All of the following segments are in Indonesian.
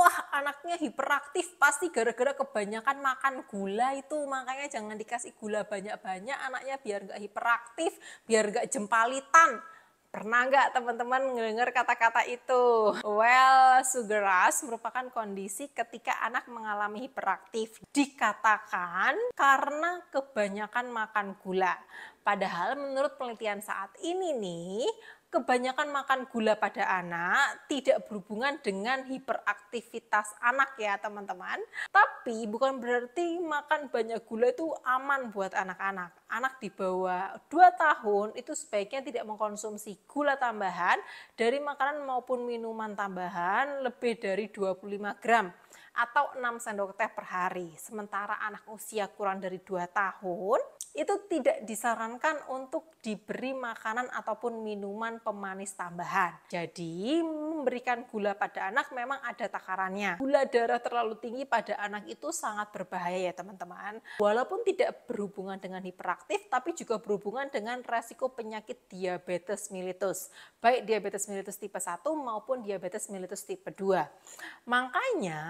wah anaknya hiperaktif pasti gara-gara kebanyakan makan gula itu makanya jangan dikasih gula banyak-banyak anaknya biar nggak hiperaktif biar nggak jempalitan Pernah nggak teman-teman mendengar kata-kata itu? Well, sugar rush merupakan kondisi ketika anak mengalami hiperaktif. Dikatakan karena kebanyakan makan gula. Padahal menurut penelitian saat ini nih, kebanyakan makan gula pada anak tidak berhubungan dengan hiperaktivitas anak ya teman-teman. Tapi bukan berarti makan banyak gula itu aman buat anak-anak. Anak di bawah 2 tahun itu sebaiknya tidak mengkonsumsi gula tambahan dari makanan maupun minuman tambahan lebih dari 25 gram atau 6 sendok teh per hari. Sementara anak usia kurang dari 2 tahun itu tidak disarankan untuk diberi makanan ataupun minuman pemanis tambahan. Jadi memberikan gula pada anak memang ada takarannya. Gula darah terlalu tinggi pada anak itu sangat berbahaya ya teman-teman. Walaupun tidak berhubungan dengan hiperaktif, tapi juga berhubungan dengan resiko penyakit diabetes mellitus. Baik diabetes mellitus tipe 1 maupun diabetes mellitus tipe 2. Makanya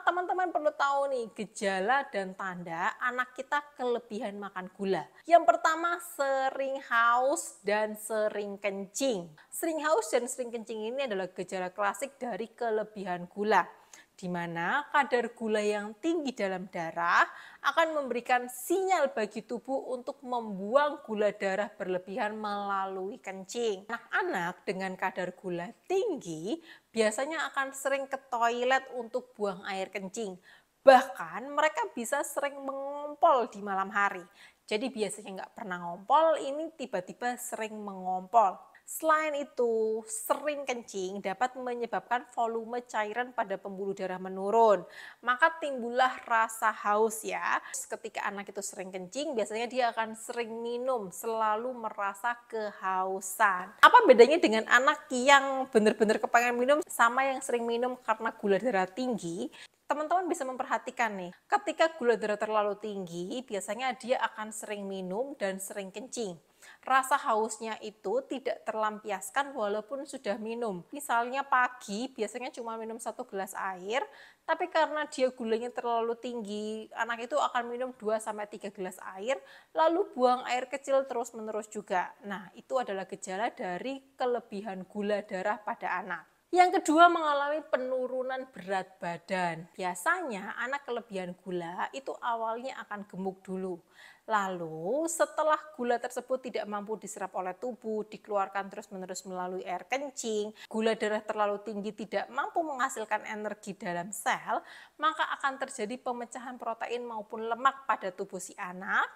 teman-teman perlu tahu nih gejala dan tanda anak kita kelebihan makan gula. Yang pertama sering haus dan sering kencing. Sering haus dan sering kencing ini adalah gejala gejala klasik dari kelebihan gula, di mana kadar gula yang tinggi dalam darah akan memberikan sinyal bagi tubuh untuk membuang gula darah berlebihan melalui kencing. Anak-anak dengan kadar gula tinggi biasanya akan sering ke toilet untuk buang air kencing. Bahkan mereka bisa sering mengompol di malam hari. Jadi biasanya nggak pernah ngompol, ini tiba-tiba sering mengompol. Selain itu, sering kencing dapat menyebabkan volume cairan pada pembuluh darah menurun. Maka timbullah rasa haus ya. Ketika anak itu sering kencing, biasanya dia akan sering minum, selalu merasa kehausan. Apa bedanya dengan anak yang benar-benar kepengen minum sama yang sering minum karena gula darah tinggi? teman-teman bisa memperhatikan nih, ketika gula darah terlalu tinggi, biasanya dia akan sering minum dan sering kencing. Rasa hausnya itu tidak terlampiaskan walaupun sudah minum. Misalnya pagi biasanya cuma minum satu gelas air, tapi karena dia gulanya terlalu tinggi, anak itu akan minum 2 sampai 3 gelas air, lalu buang air kecil terus-menerus juga. Nah, itu adalah gejala dari kelebihan gula darah pada anak. Yang kedua mengalami penurunan berat badan. Biasanya anak kelebihan gula itu awalnya akan gemuk dulu. Lalu setelah gula tersebut tidak mampu diserap oleh tubuh, dikeluarkan terus-menerus melalui air kencing, gula darah terlalu tinggi tidak mampu menghasilkan energi dalam sel, maka akan terjadi pemecahan protein maupun lemak pada tubuh si anak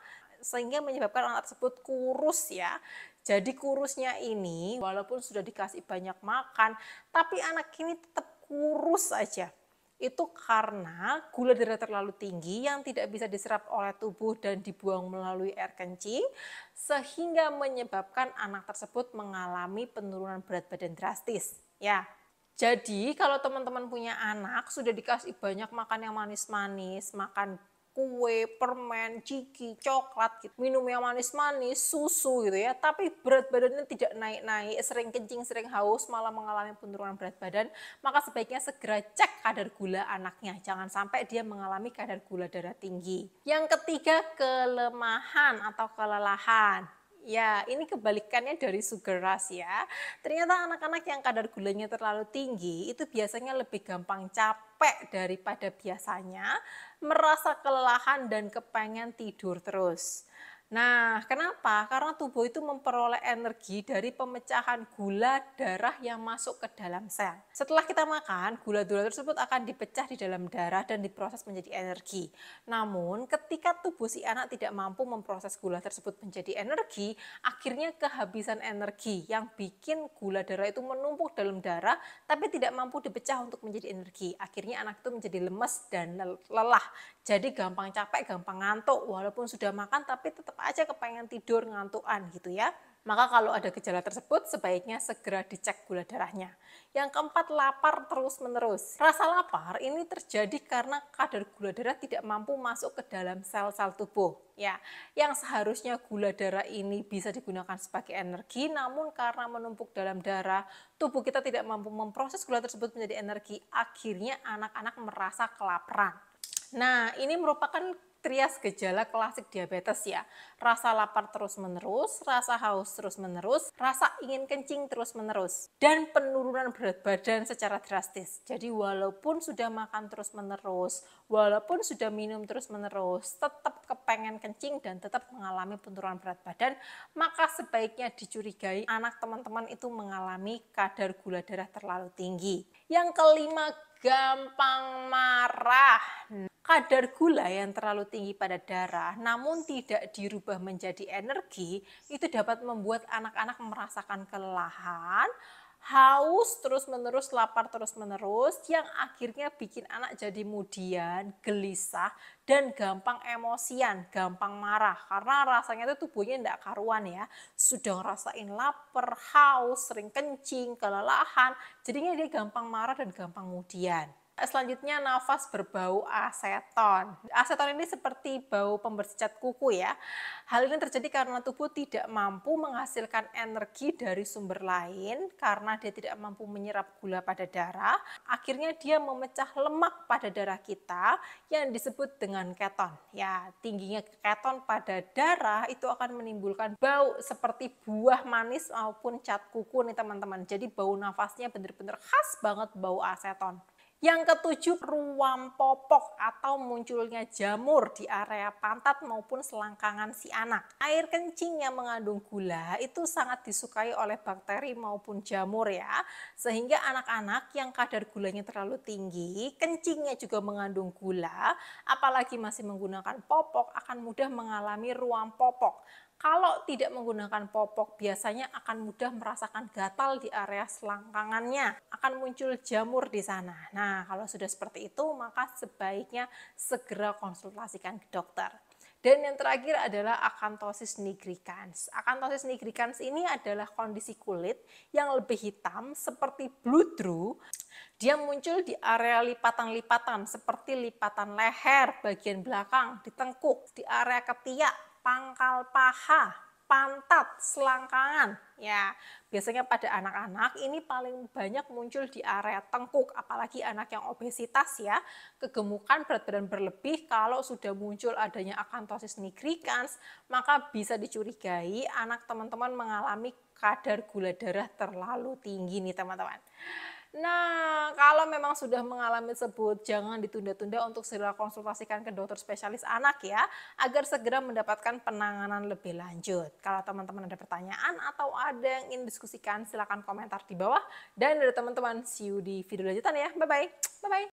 sehingga menyebabkan anak tersebut kurus ya jadi kurusnya ini walaupun sudah dikasih banyak makan, tapi anak ini tetap kurus aja itu karena gula darah terlalu tinggi yang tidak bisa diserap oleh tubuh dan dibuang melalui air kencing sehingga menyebabkan anak tersebut mengalami penurunan berat badan drastis ya jadi kalau teman-teman punya anak sudah dikasih banyak makan yang manis-manis, makan kue, permen, ciki, coklat gitu. Minum yang manis-manis, susu gitu ya. Tapi berat badannya tidak naik-naik, sering kencing, sering haus, malah mengalami penurunan berat badan, maka sebaiknya segera cek kadar gula anaknya. Jangan sampai dia mengalami kadar gula darah tinggi. Yang ketiga, kelemahan atau kelelahan. Ya, ini kebalikannya dari sugar rush ya. Ternyata anak-anak yang kadar gulanya terlalu tinggi itu biasanya lebih gampang capek daripada biasanya, merasa kelelahan dan kepengen tidur terus. Nah, kenapa? Karena tubuh itu memperoleh energi dari pemecahan gula darah yang masuk ke dalam sel. Setelah kita makan, gula-gula tersebut akan dipecah di dalam darah dan diproses menjadi energi. Namun, ketika tubuh si anak tidak mampu memproses gula tersebut menjadi energi, akhirnya kehabisan energi yang bikin gula darah itu menumpuk dalam darah tapi tidak mampu dipecah untuk menjadi energi. Akhirnya anak itu menjadi lemes dan lelah jadi gampang capek, gampang ngantuk. Walaupun sudah makan tapi tetap aja kepengen tidur ngantukan gitu ya. Maka kalau ada gejala tersebut sebaiknya segera dicek gula darahnya. Yang keempat, lapar terus-menerus. Rasa lapar ini terjadi karena kadar gula darah tidak mampu masuk ke dalam sel-sel tubuh. Ya, yang seharusnya gula darah ini bisa digunakan sebagai energi, namun karena menumpuk dalam darah, tubuh kita tidak mampu memproses gula tersebut menjadi energi. Akhirnya anak-anak merasa kelaparan. Nah, ini merupakan trias gejala klasik diabetes ya. Rasa lapar terus-menerus, rasa haus terus-menerus, rasa ingin kencing terus-menerus, dan penurunan berat badan secara drastis. Jadi walaupun sudah makan terus-menerus, walaupun sudah minum terus-menerus, tetap kepengen kencing dan tetap mengalami penurunan berat badan, maka sebaiknya dicurigai anak teman-teman itu mengalami kadar gula darah terlalu tinggi. Yang kelima, gampang marah. Kadar gula yang terlalu tinggi pada darah namun tidak dirubah menjadi energi itu dapat membuat anak-anak merasakan kelelahan, haus terus-menerus, lapar terus-menerus, yang akhirnya bikin anak jadi mudian, gelisah, dan gampang emosian, gampang marah. Karena rasanya itu tubuhnya tidak karuan ya. Sudah ngerasain lapar, haus, sering kencing, kelelahan. Jadinya dia gampang marah dan gampang mudian. Selanjutnya nafas berbau aseton. Aseton ini seperti bau pembersih cat kuku ya. Hal ini terjadi karena tubuh tidak mampu menghasilkan energi dari sumber lain karena dia tidak mampu menyerap gula pada darah. Akhirnya dia memecah lemak pada darah kita yang disebut dengan keton. Ya, tingginya keton pada darah itu akan menimbulkan bau seperti buah manis maupun cat kuku nih teman-teman. Jadi bau nafasnya benar-benar khas banget bau aseton. Yang ketujuh, ruam popok atau munculnya jamur di area pantat maupun selangkangan si anak. Air kencing yang mengandung gula itu sangat disukai oleh bakteri maupun jamur ya, sehingga anak-anak yang kadar gulanya terlalu tinggi, kencingnya juga mengandung gula, apalagi masih menggunakan popok akan mudah mengalami ruam popok kalau tidak menggunakan popok biasanya akan mudah merasakan gatal di area selangkangannya, akan muncul jamur di sana. Nah, kalau sudah seperti itu maka sebaiknya segera konsultasikan ke dokter. Dan yang terakhir adalah akantosis nigricans. Akantosis nigricans ini adalah kondisi kulit yang lebih hitam seperti bludru. Dia muncul di area lipatan-lipatan seperti lipatan leher bagian belakang, di di area ketiak, pangkal paha, pantat, selangkangan. Ya, biasanya pada anak-anak ini paling banyak muncul di area tengkuk, apalagi anak yang obesitas ya, kegemukan berat badan berlebih. Kalau sudah muncul adanya akantosis nigricans, maka bisa dicurigai anak teman-teman mengalami kadar gula darah terlalu tinggi nih teman-teman. Nah, kalau memang sudah mengalami sebut, jangan ditunda-tunda untuk segera konsultasikan ke dokter spesialis anak ya, agar segera mendapatkan penanganan lebih lanjut. Kalau teman-teman ada pertanyaan atau ada yang ingin diskusikan, silakan komentar di bawah. Dan dari teman-teman, see you di video lanjutan ya. Bye-bye. Bye-bye.